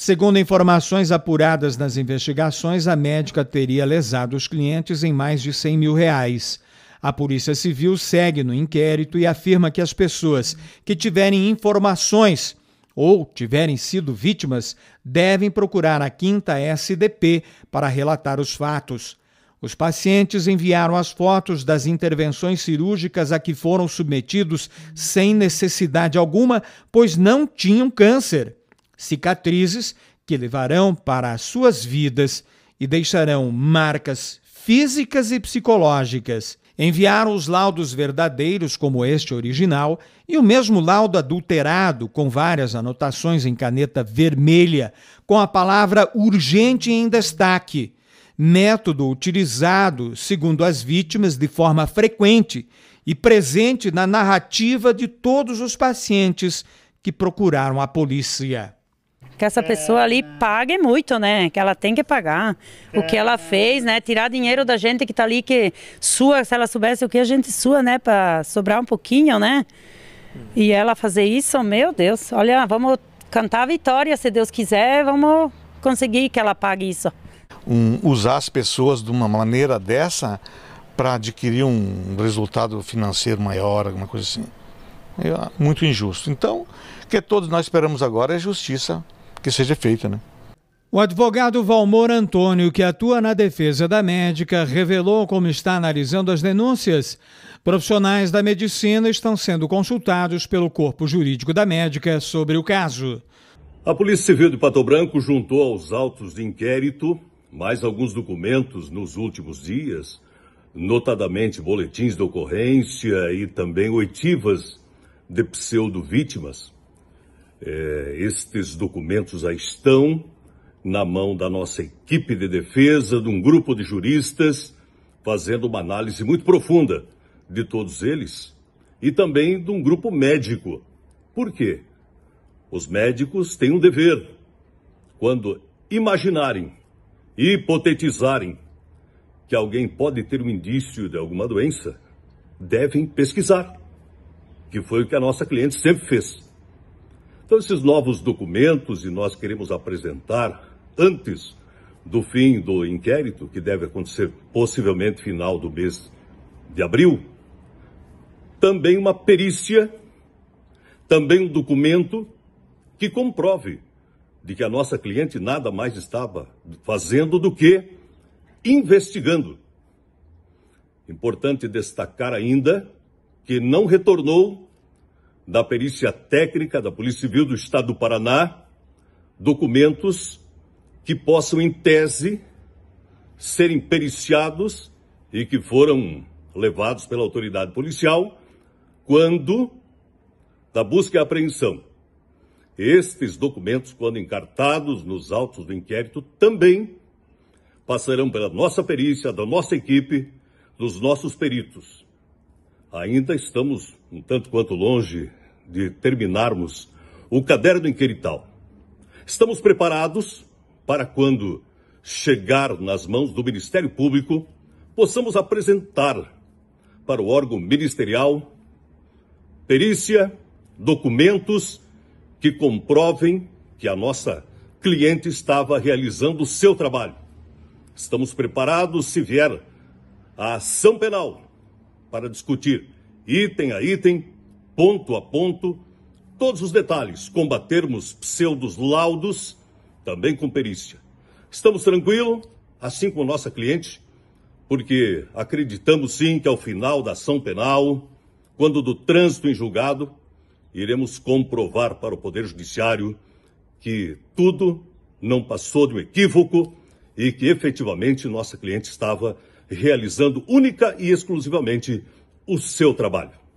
Segundo informações apuradas nas investigações, a médica teria lesado os clientes em mais de 100 mil reais. A Polícia Civil segue no inquérito e afirma que as pessoas que tiverem informações ou tiverem sido vítimas devem procurar a Quinta SDP para relatar os fatos. Os pacientes enviaram as fotos das intervenções cirúrgicas a que foram submetidos sem necessidade alguma, pois não tinham câncer cicatrizes que levarão para as suas vidas e deixarão marcas físicas e psicológicas. Enviaram os laudos verdadeiros, como este original, e o mesmo laudo adulterado, com várias anotações em caneta vermelha, com a palavra urgente em destaque. Método utilizado, segundo as vítimas, de forma frequente e presente na narrativa de todos os pacientes que procuraram a polícia que essa pessoa ali é. pague muito, né? Que ela tem que pagar o que é. ela fez, né? Tirar dinheiro da gente que tá ali que sua, se ela soubesse o que a gente sua, né, para sobrar um pouquinho, né? E ela fazer isso, meu Deus. Olha, vamos cantar a vitória, se Deus quiser, vamos conseguir que ela pague isso. Um, usar as pessoas de uma maneira dessa para adquirir um resultado financeiro maior, alguma coisa assim. É muito injusto. Então, o que todos nós esperamos agora é justiça que seja feita. Né? O advogado Valmor Antônio, que atua na defesa da médica, revelou como está analisando as denúncias. Profissionais da medicina estão sendo consultados pelo corpo jurídico da médica sobre o caso. A Polícia Civil de Pato Branco juntou aos autos de inquérito mais alguns documentos nos últimos dias, notadamente boletins de ocorrência e também oitivas de pseudo-vítimas. É, estes documentos já estão na mão da nossa equipe de defesa, de um grupo de juristas, fazendo uma análise muito profunda de todos eles e também de um grupo médico. Por quê? Os médicos têm um dever. Quando imaginarem, hipotetizarem que alguém pode ter um indício de alguma doença, devem pesquisar, que foi o que a nossa cliente sempre fez. Então, esses novos documentos, e nós queremos apresentar antes do fim do inquérito, que deve acontecer possivelmente final do mês de abril, também uma perícia, também um documento que comprove de que a nossa cliente nada mais estava fazendo do que investigando. Importante destacar ainda que não retornou da perícia técnica da Polícia Civil do Estado do Paraná documentos que possam, em tese, serem periciados e que foram levados pela autoridade policial quando da busca e apreensão. Estes documentos, quando encartados nos autos do inquérito, também passarão pela nossa perícia, da nossa equipe, dos nossos peritos. Ainda estamos um tanto quanto longe de terminarmos o caderno inquirital. Estamos preparados para quando chegar nas mãos do Ministério Público, possamos apresentar para o órgão ministerial perícia, documentos que comprovem que a nossa cliente estava realizando o seu trabalho. Estamos preparados se vier a ação penal para discutir item a item ponto a ponto, todos os detalhes, combatermos pseudos laudos, também com perícia. Estamos tranquilos, assim como nossa cliente, porque acreditamos sim que ao final da ação penal, quando do trânsito em julgado, iremos comprovar para o Poder Judiciário que tudo não passou de um equívoco e que efetivamente nossa cliente estava realizando única e exclusivamente o seu trabalho.